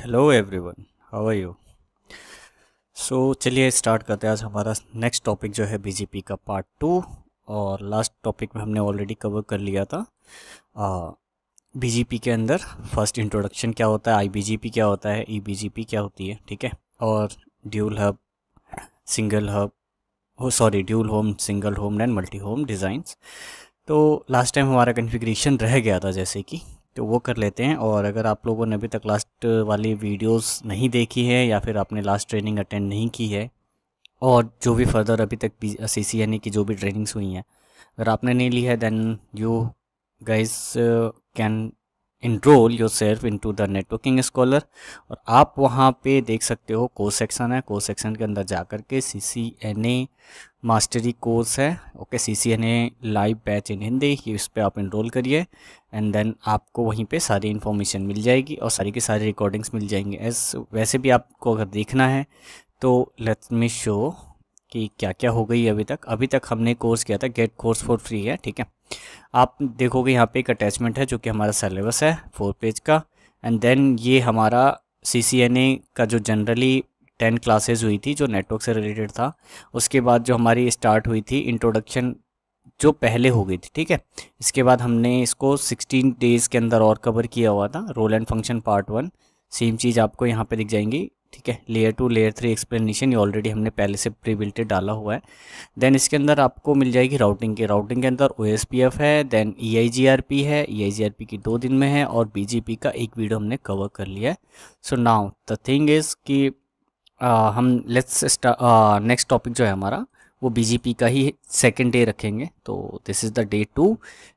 Hello everyone how are you so चलिए start करते हैं आज हमारा नेक्स्ट टॉपिक जो है बीजेपी का पार्ट टू और लास्ट टॉपिक में हमने ऑलरेडी कवर कर लिया था बीजेपी के अंदर फर्स्ट इंट्रोडक्शन क्या होता है आईबीजीपी क्या होता है ईबीजीपी e क्या होती है ठीक है और ड्यूल हब सिंगल हब हो sorry dual home single home and multi home designs तो लास्ट टाइम हमारा कन्फिग्रेशन रह गया था जैसे कि तो वो कर लेते हैं और अगर आप लोगों ने अभी तक लास्ट वाली वीडियोस नहीं देखी है या फिर आपने लास्ट ट्रेनिंग अटेंड नहीं की है और जो भी फर्दर अभी तक सी सी यानी कि जो भी ट्रेनिंग्स हुई हैं अगर आपने नहीं ली है then you guys can enrol yourself into the networking scholar और आप वहाँ पे देख सकते हो को सेक्शन है को सेक्शन के अंदर जा कर के C C N A mastery course है okay C C N A live batch in Hindi ये इस पर आप इनरोल करिए एंड देन आपको वहीं पे सारी इन्फॉर्मेशन मिल जाएगी और सारी की सारी रिकॉर्डिंग्स मिल जाएंगी एस वैसे भी आपको अगर देखना है तो लेट्स मी शो कि क्या क्या हो गई अभी तक अभी तक हमने कोर्स किया था गेट कोर्स फॉर फ्री है ठीक है आप देखोगे यहाँ पे एक अटैचमेंट है जो कि हमारा सिलेबस है फोर पेज का एंड देन ये हमारा सी का जो जनरली टेन क्लासेज हुई थी जो नेटवर्क से रिलेटेड था उसके बाद जो हमारी स्टार्ट हुई थी इंट्रोडक्शन जो पहले हो गई थी ठीक है इसके बाद हमने इसको 16 डेज़ के अंदर और कवर किया हुआ था role and function part one same चीज़ आपको यहाँ पे दिख जाएंगी ठीक है layer two layer three explanation ये ऑलरेडी हमने पहले से प्री बिल्टेड डाला हुआ है देन इसके अंदर आपको मिल जाएगी राउटिंग की राउटिंग के अंदर ओ है देन ई e है ई e की दो दिन में है और बी का एक वीडियो हमने कवर कर लिया है so now the thing is कि आ, हम लेट्स नेक्स्ट टॉपिक जो है हमारा वो बीजेपी का ही सेकेंड डे रखेंगे तो this is the day two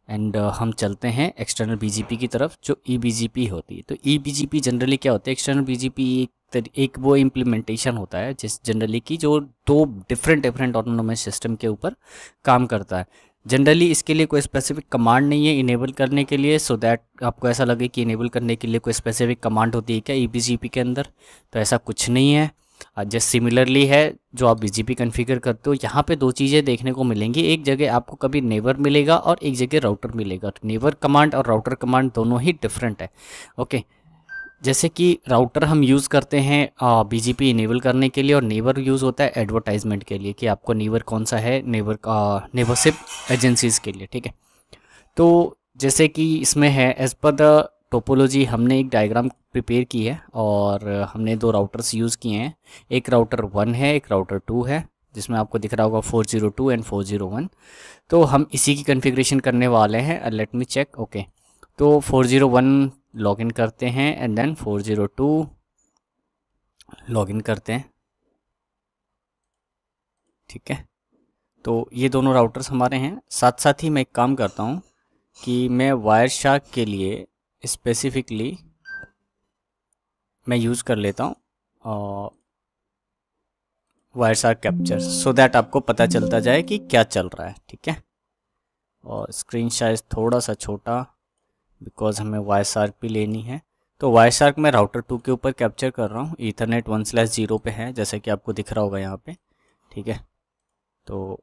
एंड हम चलते हैं एक्सटर्नल बीजेपी की तरफ जो ई e बीजेपी होती है तो ई पी जनरली क्या होती है एक्सटर्नल बीजेपी एक एक वो इम्प्लीमेंटेशन होता है जिस जनरली की जो दो डिफरेंट डिफरेंट ऑटोनोमस सिस्टम के ऊपर काम करता है जनरली इसके लिए कोई स्पेसिफिक कमांड नहीं है इनेबल करने के लिए सो so दैट आपको ऐसा लगे कि इनेबल करने के लिए कोई स्पेसिफिक कमांड होती है क्या ई e के अंदर तो ऐसा कुछ नहीं है जस्ट सिमिलरली है जो आप बीजीपी कन्फिगर करते हो यहाँ पे दो चीज़ें देखने को मिलेंगी एक जगह आपको कभी नेवर मिलेगा और एक जगह राउटर मिलेगा नेवर कमांड और राउटर कमांड दोनों ही डिफरेंट है ओके okay. जैसे कि राउटर हम यूज़ करते हैं बी जी पी इनेबल करने के लिए और नेवर यूज़ होता है एडवर्टाइजमेंट के लिए कि आपको नेवर कौन सा है नेवर का एजेंसीज़ के लिए ठीक है तो जैसे कि इसमें है एज़ पर द टोपोलॉजी हमने एक डायग्राम प्रिपेयर की है और हमने दो राउटर्स यूज़ किए हैं एक राउटर वन है एक राउटर टू है जिसमें आपको दिख रहा होगा 402 एंड वन तो हम इसी की कन्फिग्रेशन करने वाले हैं लेट मी चेक ओके तो 401 लॉगिन करते हैं एंड देन 402 लॉगिन करते हैं ठीक है तो ये दोनों राउटर्स हमारे हैं साथ साथ ही मैं एक काम करता हूँ कि मैं वायर शार्क के लिए स्पेसिफिकली मैं यूज़ कर लेता हूँ Wireshark capture so that आपको पता चलता जाए कि क्या चल रहा है ठीक है और स्क्रीन साइज थोड़ा सा छोटा बिकॉज हमें वाई शार्क भी लेनी है तो वाई आर मैं राउटर टू के ऊपर कैप्चर कर रहा हूँ ईथरनेट वन स्लैश ज़ीरो पर है जैसा कि आपको दिख रहा होगा यहाँ पे ठीक है तो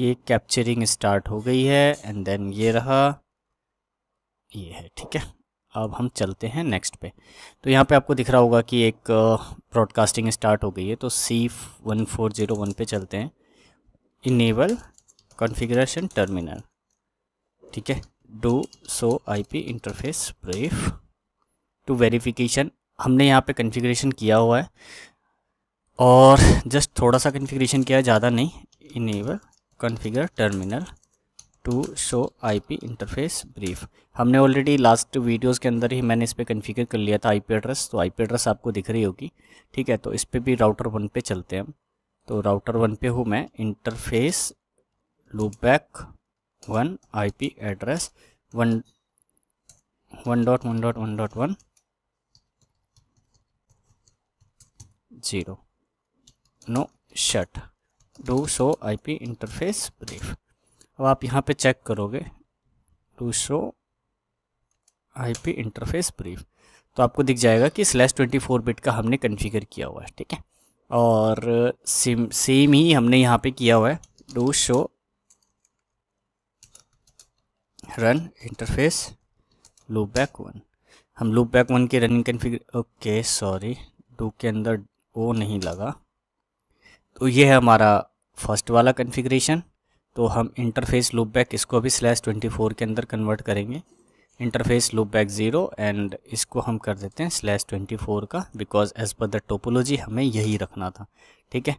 ये कैप्चरिंग स्टार्ट हो गई है एंड देन ये रहा ये है ठीक है अब हम चलते हैं नेक्स्ट पे तो यहाँ पे आपको दिख रहा होगा कि एक ब्रॉडकास्टिंग स्टार्ट हो गई है तो C one four zero one पे चलते हैं इनेबल कॉन्फ़िगरेशन टर्मिनल ठीक है do so IP interface brief to verification हमने यहाँ पे कन्फिग्रेशन किया हुआ है और जस्ट थोड़ा सा कन्फिग्रेशन किया है ज़्यादा नहीं enable configure terminal to show IP interface brief हमने ऑलरेडी लास्ट वीडियोस के अंदर ही मैंने इस पर कन्फिगर कर लिया था आईपी एड्रेस तो आईपी एड्रेस आपको दिख रही होगी ठीक है तो इस पर भी राउटर वन पे चलते हैं हम तो राउटर वन पे हूँ मैं interface loopback one IP address one one dot one dot one dot one zero. No shut. Do so IP interface brief. अब आप यहाँ पे चेक करोगे to show I P interface brief तो आपको दिख जाएगा कि स्लैश ट्वेंटी फोर बिट का हमने कन्फिगर किया हुआ है ठीक है और सेम सेम ही हमने यहाँ पे किया हुआ है do show run interface loop back one हम लूप बैक वन की running config okay sorry two के अंदर वो नहीं लगा तो ये है हमारा फर्स्ट वाला कन्फिग्रेशन तो हम इंटरफेस लूप बैक इसको भी स्लैश ट्वेंटी फोर के अंदर कन्वर्ट करेंगे interface loop back zero and इसको हम कर देते हैं स्लैश ट्वेंटी फोर का because as per the topology हमें यही रखना था ठीक है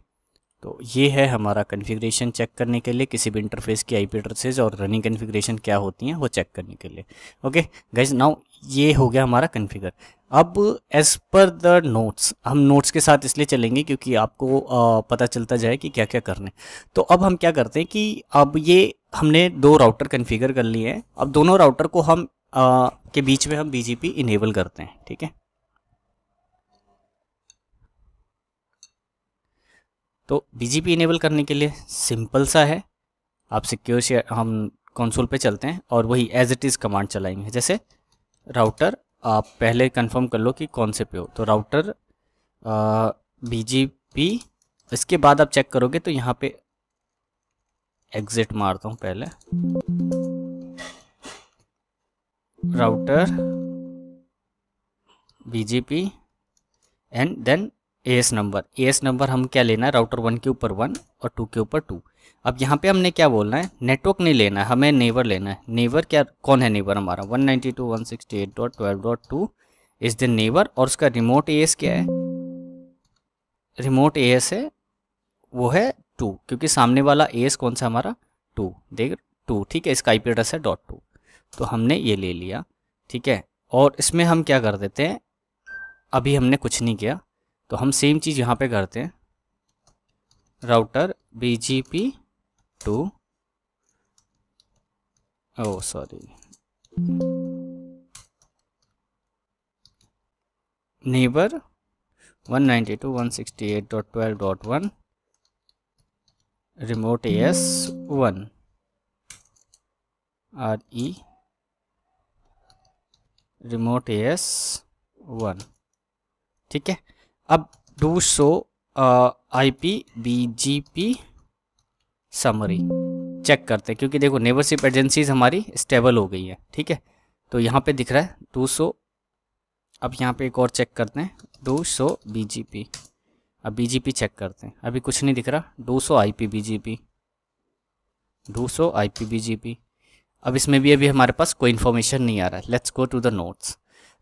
तो ये है हमारा कन्फिग्रेशन चेक करने के लिए किसी भी इंटरफेस की आईपी एड्रेसेस और रनिंग कन्फिग्रेशन क्या होती हैं वो चेक करने के लिए ओके गाइज नाउ ये हो गया हमारा कन्फिगर अब एज पर द नोट्स हम नोट्स के साथ इसलिए चलेंगे क्योंकि आपको आ, पता चलता जाए कि क्या क्या करना है तो अब हम क्या करते हैं कि अब ये हमने दो राउटर कन्फिगर कर लिए हैं अब दोनों राउटर को हम आ, के बीच में हम बीजीपी इनेबल करते हैं ठीक है तो BGP इनेबल करने के लिए सिंपल सा है आप सिक्योर शेयर हम कंसोल पे चलते हैं और वही एज इट इज़ कमांड चलाएंगे जैसे राउटर आप पहले कंफर्म कर लो कि कौन से पे हो तो राउटर BGP इसके बाद आप चेक करोगे तो यहाँ पे एग्जिट मारता हूँ पहले router BGP and then AS number AS number हम क्या लेना है राउटर वन के ऊपर वन और टू के ऊपर टू अब यहाँ पे हमने क्या बोलना है नेटवर्क नहीं लेना है हमें नेवर लेना है नेवर क्या कौन है नेवर हमारा one ninety two one sixty eight dot twelve dot two is the neighbour और उसका रिमोट एस क्या है रिमोट एस है वो है टू क्योंकि सामने वाला एस कौन सा हमारा टू देख टू ठीक है इसका आई एड्रेस है डॉट टू तो हमने ये ले लिया ठीक है और इसमें हम क्या कर देते हैं अभी हमने कुछ नहीं किया तो हम सेम चीज़ यहाँ पे करते हैं router B G P two oh sorry neighbour one one ninety two sixty eight dot dot twelve one remote AS one R E remote AS one ठीक है अब I P B G P summary check करते हैं क्योंकि देखो neighbourship agencies हमारी stable हो गई है ठीक है तो यहाँ पे दिख रहा है डू सो अब यहाँ पे एक और चेक करते हैं do so B G P अब बी जी पी चेक करते हैं अभी कुछ नहीं दिख रहा do so I P B G P do so I P B G P अब इसमें भी अभी हमारे पास कोई इन्फॉर्मेशन नहीं आ रहा है let's go to the notes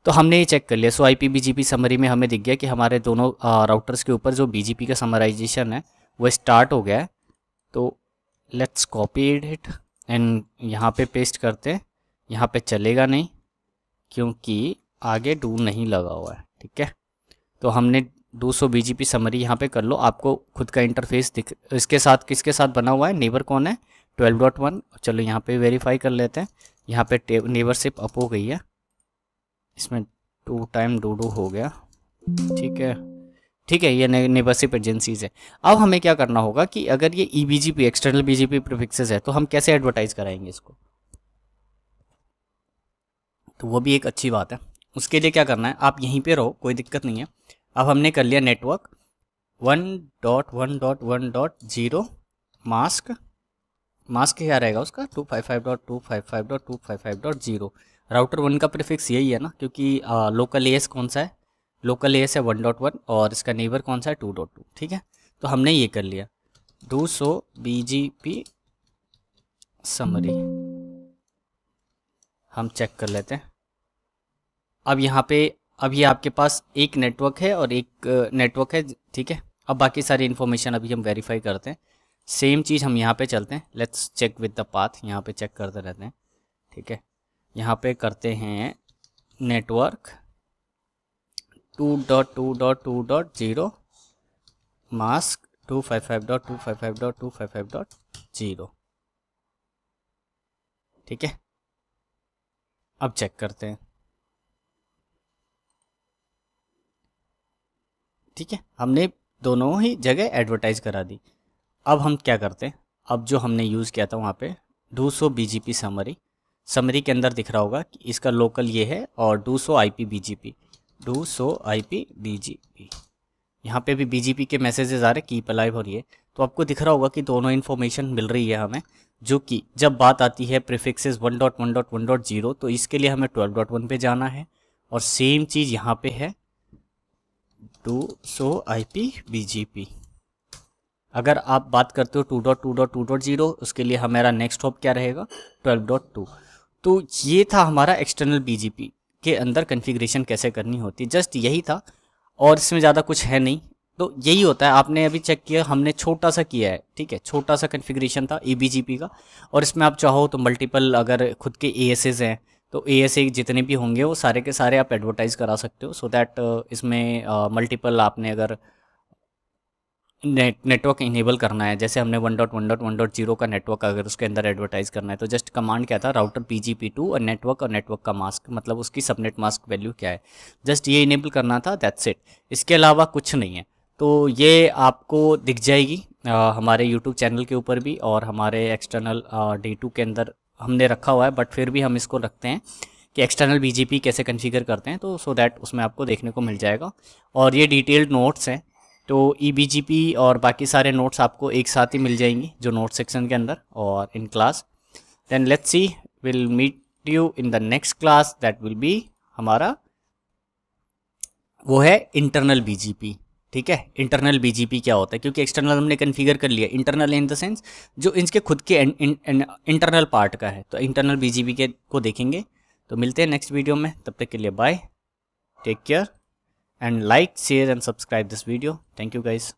तो हमने ये चेक कर लिया सो आई पी समरी में हमें दिख गया कि हमारे दोनों राउटर्स के ऊपर जो बी का समराइजेशन है वो स्टार्ट हो गया है तो लेट्स कॉपी इट एंड यहाँ पे पेस्ट करते हैं यहाँ पे चलेगा नहीं क्योंकि आगे डू नहीं लगा हुआ है ठीक है तो हमने दो सौ बी जी पी समरी यहाँ पे कर लो आपको खुद का इंटरफेस दिख इसके साथ किसके साथ बना हुआ है नेबर कौन है ट्वेल्व डॉट वन चलो यहाँ पे वेरीफाई कर लेते हैं यहाँ पे नेबरशिप अप हो गई है इसमें टू टाइम डू हो गया ठीक है ठीक है ये नेबरशिप एजेंसीज है अब हमें क्या करना होगा कि अगर ये E B G P external B G P prefixes है तो हम कैसे एडवर्टाइज कराएंगे इसको तो वो भी एक अच्छी बात है उसके लिए क्या करना है आप यहीं पे रहो कोई दिक्कत नहीं है अब हमने कर लिया network one dot one dot one dot zero mask mask क्या रहेगा उसका two five five dot two five five dot two five five dot zero router one का प्रीफिक्स यही है ना क्योंकि लोकल एस कौन सा है लोकल एस है वन डॉट वन और इसका नेबर कौन सा है टू डॉट टू ठीक है तो हमने ये कर लिया do so B G P summary हम चेक कर लेते हैं अब यहाँ पे अभी आपके पास एक नेटवर्क है और एक नेटवर्क है ठीक है अब बाकी सारी इन्फॉर्मेशन अभी हम वेरीफाई करते हैं सेम चीज़ हम यहाँ पे चलते हैं let's check with the path यहाँ पे चेक करते रहते हैं ठीक है यहाँ पे करते हैं network two dot two dot two dot zero mask two five five dot two five five dot two five five dot zero ठीक है अब चेक करते हैं ठीक है हमने दोनों ही जगह एडवर्टाइज करा दी अब हम क्या करते हैं अब जो हमने यूज़ किया था वहाँ पे दो सौ बी समरी समरी के अंदर दिख रहा होगा कि इसका लोकल ये है और do so I P B G P do so I P B G P यहाँ पर भी बी जी पी के मैसेजेज आ रहे हैं कीप अलाइव और ये तो आपको दिख रहा होगा कि दोनों इन्फॉर्मेशन मिल रही है हमें जो कि जब बात आती है prefixes one dot one dot one dot zero तो इसके लिए हमें ट्वेल्व डॉट वन पे जाना है और सेम चीज़ यहाँ पे है to so I P B G P अगर आप बात करते हो two dot two dot two dot zero उसके लिए हमारा नेक्स्ट हॉप क्या रहेगा ट्वेल्व डॉट टू तो ये था हमारा एक्सटर्नल बीजीपी के अंदर कन्फिग्रेशन कैसे करनी होती है जस्ट यही था और इसमें ज़्यादा कुछ है नहीं तो यही होता है आपने अभी चेक किया हमने छोटा सा किया है ठीक है छोटा सा कन्फिग्रेशन था ई का और इसमें आप चाहो तो मल्टीपल अगर खुद के ए हैं तो ए जितने भी होंगे वो सारे के सारे आप एडवर्टाइज़ करा सकते हो सो so दैट इसमें मल्टीपल आपने अगर नेट नेटवर्क इनेबल करना है जैसे हमने one dot one dot one dot zero का नेटवर्क अगर उसके अंदर एडवर्टाइज करना है तो जस्ट कमांड क्या था router P G P two और नेटवर्क और नेटवर्क का मास्क मतलब उसकी सबनेट मास्क वैल्यू क्या है जस्ट ये इनेबल करना था दैट्स इट इसके अलावा कुछ नहीं है तो ये आपको दिख जाएगी आ, हमारे यूट्यूब चैनल के ऊपर भी और हमारे एक्सटर्नल डे टू के अंदर हमने रखा हुआ है बट फिर भी हम इसको रखते हैं कि एक्सटर्नल बीजेपी कैसे कन्फिगर करते हैं तो सो so दैट उसमें आपको देखने को मिल जाएगा और ये डिटेल्ड नोट्स हैं तो ई e और बाकी सारे नोट्स आपको एक साथ ही मिल जाएंगी जो नोट सेक्शन के अंदर और in class then let's see will meet you in the next class that will be हमारा वो है इंटरनल बीजीपी ठीक है इंटरनल बीजीपी क्या होता है क्योंकि एक्सटर्नल हमने कन्फिगर कर लिया इंटरनल इन द सेंस जो इनके खुद के इंटरनल पार्ट का है तो इंटरनल बीजीपी के को देखेंगे तो मिलते हैं नेक्स्ट वीडियो में तब तक के लिए bye take care and like share and subscribe this video thank you guys